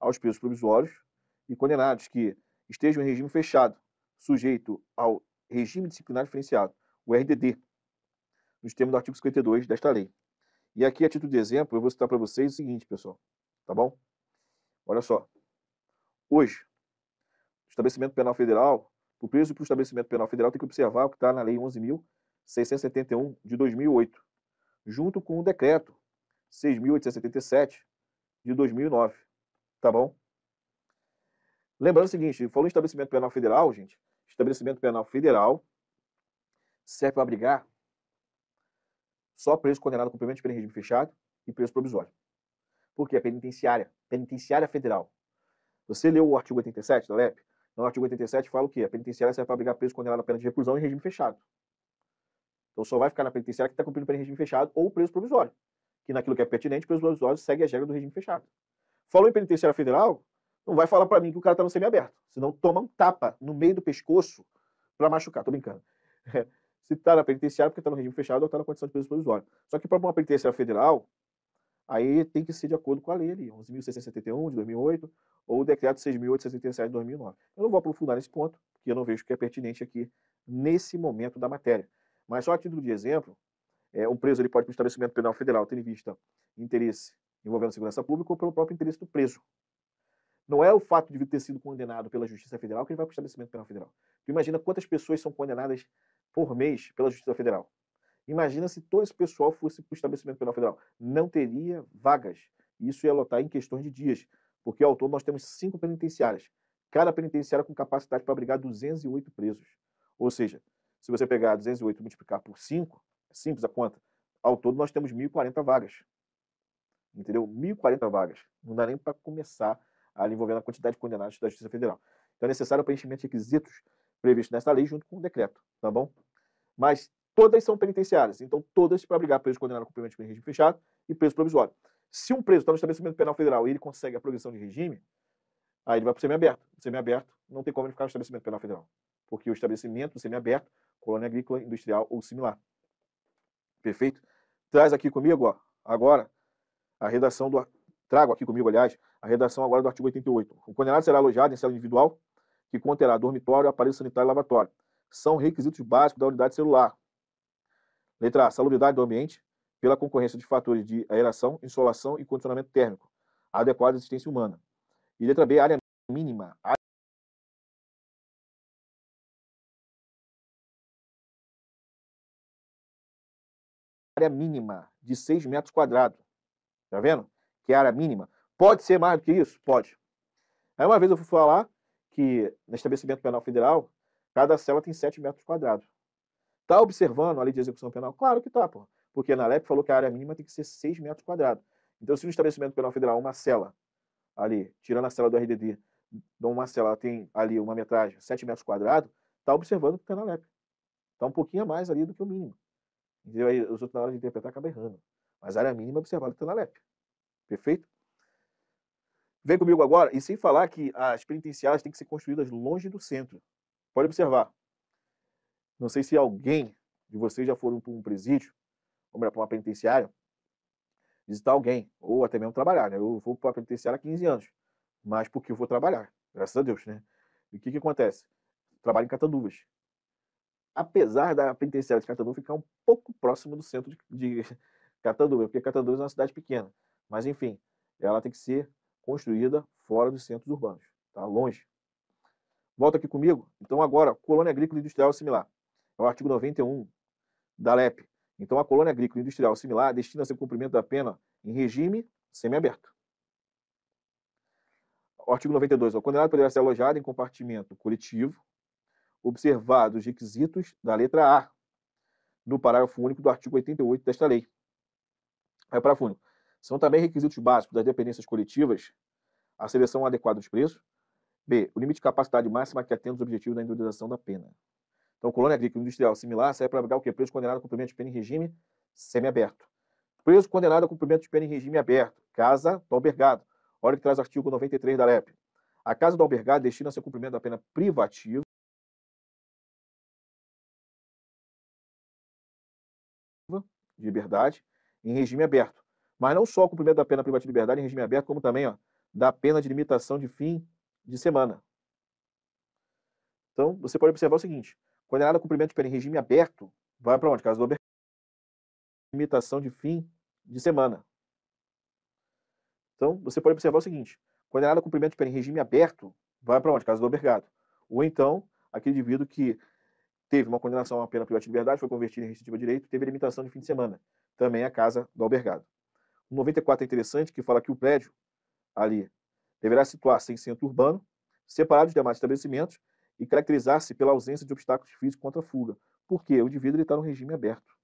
aos presos provisórios e condenados que estejam em regime fechado, sujeito ao regime disciplinar diferenciado, o RDD, nos termos do artigo 52 desta lei. E aqui, a título de exemplo, eu vou citar para vocês o seguinte, pessoal, tá bom? Olha só. Hoje, o estabelecimento penal federal, o preso para o estabelecimento penal federal tem que observar o que está na Lei 11.671 de 2008, junto com o decreto 6.877 de 2009, tá bom? Lembrando o seguinte, falou em estabelecimento penal federal, gente, estabelecimento penal federal serve para abrigar só preso condenado a cumprimento de pena em regime fechado e preso provisório. Por quê? A penitenciária. Penitenciária federal. Você leu o artigo 87 da LEP? No então, artigo 87 fala o quê? A penitenciária serve para abrigar preso condenado a pena de reclusão em regime fechado. Então só vai ficar na penitenciária que está cumprindo pena em regime fechado ou preso provisório. Que naquilo que é pertinente, preso provisório segue a regra do regime fechado. Falou em penitenciária federal, não vai falar para mim que o cara está no semiaberto. Senão toma um tapa no meio do pescoço para machucar. Tô brincando. <laughs> Se está na penitenciária, porque está no regime fechado ou está na condição de preso provisório. Só que para uma penitenciária federal, aí tem que ser de acordo com a lei ali, 11.671 de 2008 ou o decreto 6.867 de 2009. Eu não vou aprofundar nesse ponto, porque eu não vejo que é pertinente aqui nesse momento da matéria. Mas só a título de exemplo, é, um preso ele pode ir para o estabelecimento penal federal, tendo em vista interesse envolvendo a segurança pública ou pelo próprio interesse do preso. Não é o fato de ter sido condenado pela Justiça Federal que ele vai para o estabelecimento penal federal. Tu imagina quantas pessoas são condenadas por mês pela Justiça Federal. Imagina se todo esse pessoal fosse para o estabelecimento penal federal. Não teria vagas. Isso ia lotar em questões de dias, porque ao todo nós temos cinco penitenciárias. Cada penitenciária com capacidade para abrigar 208 presos. Ou seja, se você pegar 208 e multiplicar por 5, é simples a conta, ao todo nós temos 1.040 vagas. Entendeu? 1.040 vagas. Não dá nem para começar a envolver a quantidade de condenados da Justiça Federal. Então é necessário o preenchimento de requisitos previstos nesta lei junto com o decreto, tá bom? Mas todas são penitenciárias, então todas para obrigar preso condenado a cumprimento em regime fechado e preso provisório. Se um preso está no estabelecimento penal federal e ele consegue a progressão de regime, aí ele vai para o semiaberto. O semiaberto não tem como ele ficar no estabelecimento penal federal, porque o estabelecimento o semiaberto, colônia agrícola, industrial ou similar. Perfeito? Traz aqui comigo, ó, agora, a redação do... Trago aqui comigo, aliás, a redação agora do artigo 88. O condenado será alojado em cela individual que conterá dormitório, aparelho sanitário e lavatório são requisitos básicos da unidade celular. Letra A. Salubridade do ambiente pela concorrência de fatores de aeração, insolação e condicionamento térmico, adequada à existência humana. E letra B. Área mínima. Área mínima de 6 metros quadrados. Tá vendo? Que é a área mínima. Pode ser mais do que isso? Pode. Aí uma vez eu fui falar que no estabelecimento penal federal Cada cela tem 7 metros quadrados. Está observando a lei de execução penal? Claro que está, pô. Porque na LEP falou que a área mínima tem que ser 6 metros quadrados. Então, se no estabelecimento penal federal, uma cela ali, tirando a cela do RDD, uma cela tem ali uma metragem 7 metros quadrados, está observando o que está na LEP. Está um pouquinho a mais ali do que o mínimo. Entendeu? Aí, os outros, na hora de interpretar, acabam errando. Mas a área mínima é observada que está na LEP. Perfeito? Vem comigo agora, e sem falar que as penitenciárias têm que ser construídas longe do centro. Pode observar. Não sei se alguém de vocês já foram para um presídio, ou melhor, para uma penitenciária, visitar alguém, ou até mesmo trabalhar. Né? Eu vou para a penitenciária há 15 anos, mas porque eu vou trabalhar, graças a Deus. Né? E o que, que acontece? Trabalho em Catanduvas. Apesar da penitenciária de Catanduva ficar um pouco próximo do centro de, de <laughs> Catanduva, porque Catanduva é uma cidade pequena. Mas, enfim, ela tem que ser construída fora dos centros urbanos, tá? longe. Volta aqui comigo. Então, agora, colônia agrícola industrial similar. É o artigo 91 da LEP. Então, a colônia agrícola industrial similar destina-se ao cumprimento da pena em regime semiaberto. O artigo 92. O condenado poderá ser alojado em compartimento coletivo, observados os requisitos da letra A, no parágrafo único do artigo 88 desta lei. É parágrafo único. São também requisitos básicos das dependências coletivas a seleção adequada dos preços, B. O limite de capacidade máxima que atende os objetivos da individualização da pena. Então, colônia agrícola industrial similar serve para abrigar o quê? Preso condenado a cumprimento de pena em regime semiaberto. Preso condenado a cumprimento de pena em regime aberto. Casa do albergado. Olha que traz o artigo 93 da LEP. A casa do albergado destina-se ao cumprimento da pena privativa. de liberdade em regime aberto. Mas não só o cumprimento da pena privativa de liberdade em regime aberto, como também ó, da pena de limitação de fim de semana. Então, você pode observar o seguinte: condenado a cumprimento de pena em regime aberto, vai para onde? Caso do limitação de fim de semana. Então, você pode observar o seguinte: condenado a cumprimento de pena em regime aberto, vai para onde? Caso do obergado. Ou então, aquele indivíduo que teve uma condenação a pena privativa de liberdade, foi convertido em restritiva de direito, teve limitação de fim de semana. Também é a casa do albergado. O 94 é interessante, que fala que o prédio ali deverá situar-se em centro urbano, separado dos demais estabelecimentos e caracterizar-se pela ausência de obstáculos físicos contra a fuga. Porque o indivíduo está no regime aberto.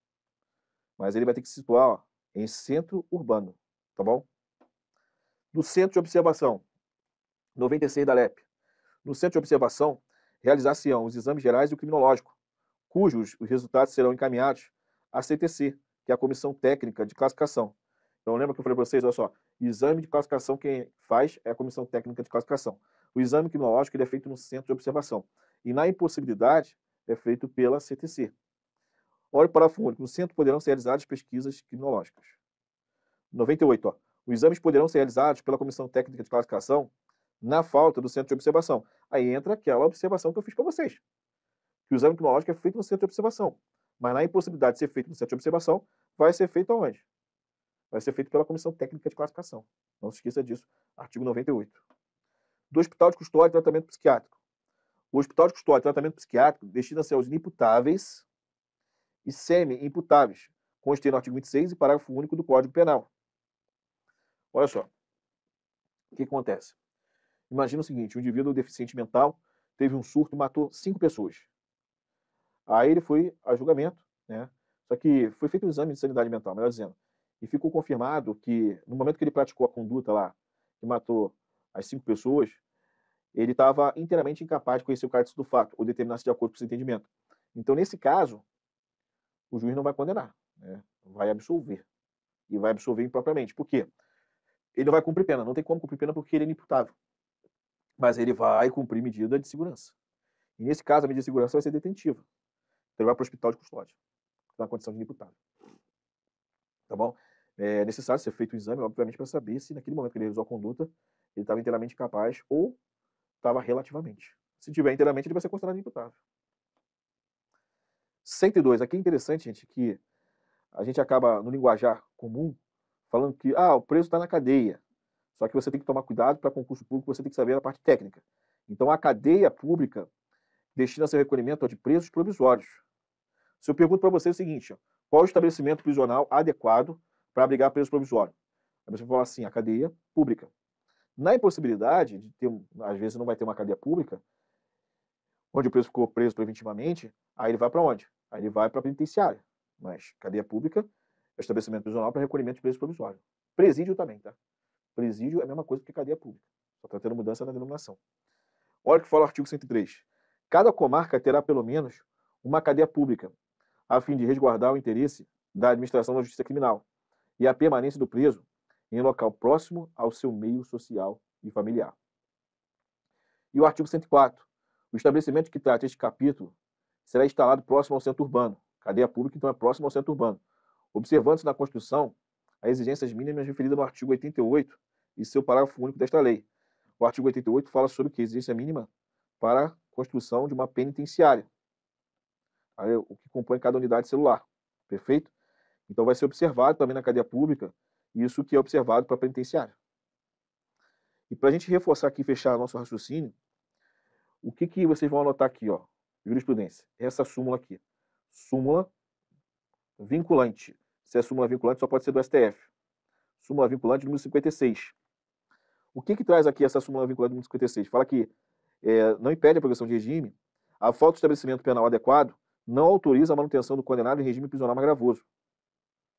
Mas ele vai ter que se situar ó, em centro urbano, tá bom? No centro de observação, 96 da LEP. No centro de observação, realizar-se-ão os exames gerais e o criminológico, cujos os resultados serão encaminhados à CTC, que é a Comissão Técnica de Classificação, então, lembra que eu falei para vocês, olha só, exame de classificação quem faz é a comissão técnica de classificação. O exame criminológico ele é feito no centro de observação. E na impossibilidade, é feito pela CTC. Olha o único. No centro poderão ser realizadas pesquisas criminológicas. 98. Ó. Os exames poderão ser realizados pela comissão técnica de classificação na falta do centro de observação. Aí entra aquela observação que eu fiz para vocês. Que o exame criminológico é feito no centro de observação. Mas na impossibilidade de ser feito no centro de observação, vai ser feito aonde? vai ser feito pela Comissão Técnica de Classificação. Não se esqueça disso. Artigo 98. Do Hospital de Custódia e Tratamento Psiquiátrico. O Hospital de Custódia e Tratamento Psiquiátrico destina-se aos inimputáveis e semi-imputáveis, conste no artigo 26 e parágrafo único do Código Penal. Olha só. O que acontece? Imagina o seguinte: um indivíduo deficiente mental teve um surto, e matou cinco pessoas. Aí ele foi a julgamento, né? Só que foi feito um exame de sanidade mental, melhor dizendo e ficou confirmado que no momento que ele praticou a conduta lá, que matou as cinco pessoas, ele estava inteiramente incapaz de conhecer o cálice do fato ou determinar-se de acordo com o entendimento. Então, nesse caso, o juiz não vai condenar, né? vai absolver. E vai absolver impropriamente. Por quê? Ele não vai cumprir pena, não tem como cumprir pena porque ele é inimputável. Mas ele vai cumprir medida de segurança. E nesse caso, a medida de segurança vai ser detentiva. Então, ele vai para o hospital de custódia, tá na condição de inimputável. Tá bom? é necessário ser feito o exame, obviamente, para saber se naquele momento que ele usou a conduta, ele estava inteiramente capaz ou estava relativamente. Se tiver inteiramente, ele vai ser considerado imputável. 102. Aqui é interessante, gente, que a gente acaba, no linguajar comum, falando que ah, o preso está na cadeia. Só que você tem que tomar cuidado para concurso público, você tem que saber a parte técnica. Então, a cadeia pública destina seu recolhimento de presos provisórios. Se eu pergunto para você o seguinte, qual o estabelecimento prisional adequado para abrigar preso provisório. A pessoa fala assim, a cadeia pública. Na impossibilidade de ter, às vezes não vai ter uma cadeia pública, onde o preso ficou preso preventivamente, aí ele vai para onde? Aí ele vai para a penitenciária. Mas cadeia pública é o estabelecimento prisional para recolhimento de preso provisório. Presídio também, tá? Presídio é a mesma coisa que cadeia pública. Só está tendo mudança na denominação. Olha o que fala o artigo 103. Cada comarca terá pelo menos uma cadeia pública, a fim de resguardar o interesse da administração da justiça criminal, e a permanência do preso em local próximo ao seu meio social e familiar. E o artigo 104. O estabelecimento que trata este capítulo será instalado próximo ao centro urbano. Cadeia pública, então, é próximo ao centro urbano. Observando-se na Constituição as exigências mínimas referidas no artigo 88 e seu parágrafo único desta lei. O artigo 88 fala sobre o que? É exigência mínima para a construção de uma penitenciária, o que compõe cada unidade celular. Perfeito? Então vai ser observado também na cadeia pública isso que é observado para a penitenciária. E para a gente reforçar aqui, fechar nosso raciocínio, o que, que vocês vão anotar aqui, ó, jurisprudência, essa súmula aqui, súmula vinculante. Se é súmula vinculante, só pode ser do STF. Súmula vinculante número 56. O que, que traz aqui essa súmula vinculante número 56? Fala que é, não impede a progressão de regime, a falta de estabelecimento penal adequado não autoriza a manutenção do condenado em regime prisional mais gravoso.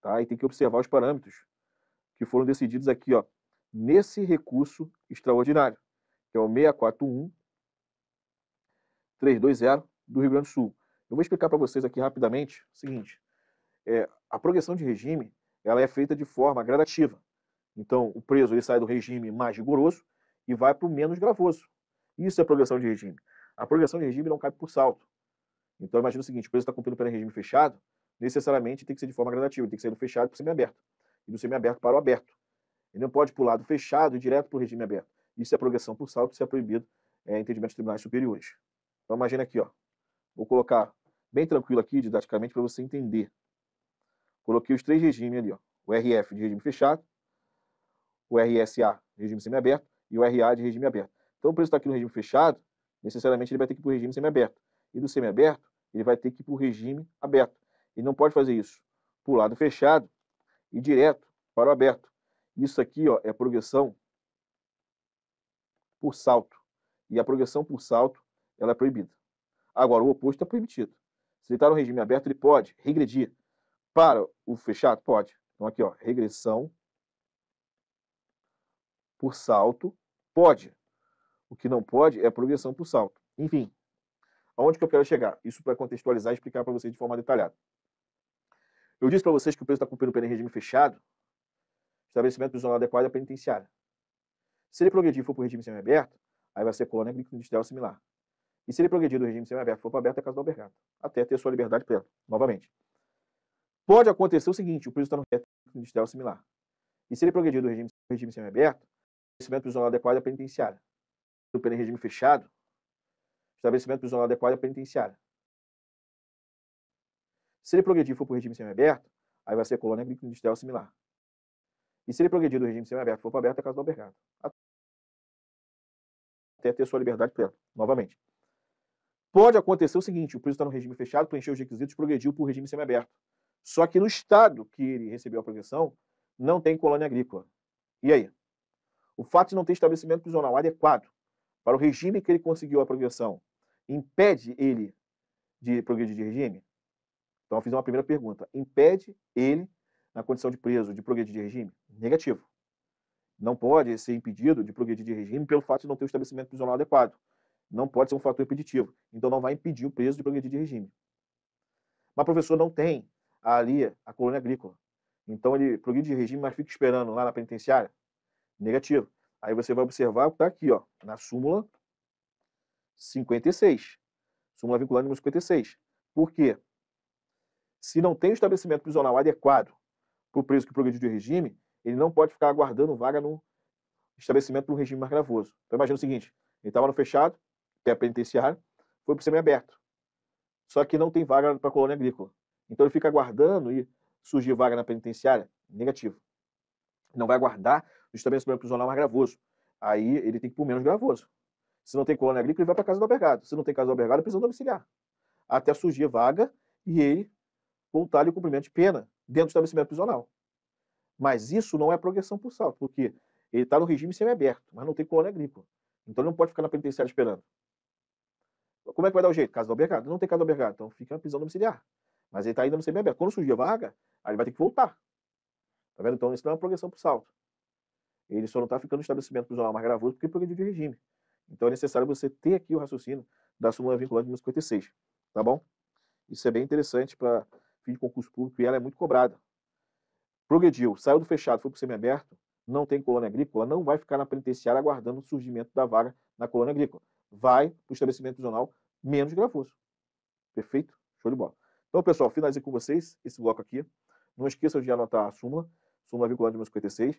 Tá? E tem que observar os parâmetros que foram decididos aqui, ó, nesse recurso extraordinário, que é o 641 320 do Rio Grande do Sul. Eu vou explicar para vocês aqui rapidamente o seguinte: é, a progressão de regime ela é feita de forma gradativa. Então, o preso ele sai do regime mais rigoroso e vai para o menos gravoso. Isso é progressão de regime. A progressão de regime não cabe por salto. Então, imagina o seguinte: o preso está cumprindo pena em regime fechado, necessariamente tem que ser de forma gradativa, tem que sair do fechado para o semiaberto, e do semiaberto para o aberto. Ele não pode pular do fechado e direto para o regime aberto. Isso é progressão por salto, isso é proibido é, em entendimento de tribunais superiores. Então imagina aqui, ó. vou colocar bem tranquilo aqui, didaticamente, para você entender. Coloquei os três regimes ali, ó. o RF de regime fechado, o RSA de regime semiaberto e o RA de regime aberto. Então, o preço está aqui no regime fechado, necessariamente ele vai ter que ir para o regime semiaberto. E do semiaberto, ele vai ter que ir para o regime aberto. E não pode fazer isso. Para o lado fechado e direto para o aberto. Isso aqui ó, é progressão por salto. E a progressão por salto ela é proibida. Agora, o oposto é permitido. Se ele está no regime aberto, ele pode regredir. Para o fechado, pode. Então, aqui, ó, regressão por salto, pode. O que não pode é progressão por salto. Enfim, aonde que eu quero chegar? Isso para contextualizar e explicar para vocês de forma detalhada. Eu disse para vocês que o preso está cumprindo é pena em regime fechado, estabelecimento prisional adequado à penitenciária. Se ele progredir e for para o regime semiaberto, aí vai ser colônia industrial similar. E se ele progredir do regime semiaberto for para aberto, é casa do albergado, até ter sua liberdade plena, novamente. Pode acontecer o seguinte, o preso está no regime industrial similar. E se ele progredir do regime, regime semiaberto, estabelecimento prisional adequado à penitenciária. Pena em regime fechado, estabelecimento prisional adequado à penitenciária. Se ele progredir e for para o regime semiaberto, aí vai ser colônia agrícola industrial similar. E se ele progredir do regime semiaberto for para aberto, é a casa do albergado. Até ter sua liberdade plena, novamente. Pode acontecer o seguinte, o preso está no regime fechado, preencheu os requisitos, progrediu para o regime semiaberto. Só que no estado que ele recebeu a progressão, não tem colônia agrícola. E aí? O fato de não ter estabelecimento prisional adequado para o regime que ele conseguiu a progressão impede ele de progredir de regime? Então, eu fiz uma primeira pergunta. Impede ele, na condição de preso, de progredir de regime? Negativo. Não pode ser impedido de progredir de regime pelo fato de não ter o estabelecimento prisional adequado. Não pode ser um fator impeditivo. Então, não vai impedir o preso de progredir de regime. Mas o professor não tem ali a colônia agrícola. Então, ele progride de regime, mas fica esperando lá na penitenciária? Negativo. Aí você vai observar o que está aqui, ó, na súmula 56. Súmula vinculante número 56. Por quê? Se não tem estabelecimento prisional adequado para o preso que progrediu de regime, ele não pode ficar aguardando vaga no estabelecimento do regime mais gravoso. Então, imagina o seguinte: ele estava no fechado, que é penitenciário, foi para o aberto, Só que não tem vaga para a colônia agrícola. Então, ele fica aguardando e surgir vaga na penitenciária? Negativo. Não vai aguardar o estabelecimento prisional mais gravoso. Aí ele tem que ir para o menos gravoso. Se não tem colônia agrícola, ele vai para a casa do albergado. Se não tem casa do albergado, é prisão domiciliar. Até surgir vaga e ele voltar-lhe o cumprimento de pena dentro do estabelecimento prisional. Mas isso não é progressão por salto, porque ele está no regime semiaberto, mas não tem colônia agrícola. Então ele não pode ficar na penitenciária esperando. Como é que vai dar o jeito? Casa do albergado. Não tem casa do albergado, então fica na prisão domiciliar. Mas ele está ainda no semiaberto. Quando surgir a vaga, aí ele vai ter que voltar. Tá vendo? Então isso não é uma progressão por salto. Ele só não está ficando no estabelecimento prisional mais gravoso porque progrediu de regime. Então é necessário você ter aqui o raciocínio da súmula vinculante de 56. Tá bom? Isso é bem interessante para fim de concurso público e ela é muito cobrada. Progrediu, saiu do fechado, foi para o semiaberto, não tem colônia agrícola, não vai ficar na penitenciária aguardando o surgimento da vaga na colônia agrícola. Vai para o estabelecimento regional menos gravoso. Perfeito? Show de bola. Então, pessoal, finalizei com vocês esse bloco aqui. Não esqueçam de anotar a súmula, súmula vinculante de 56.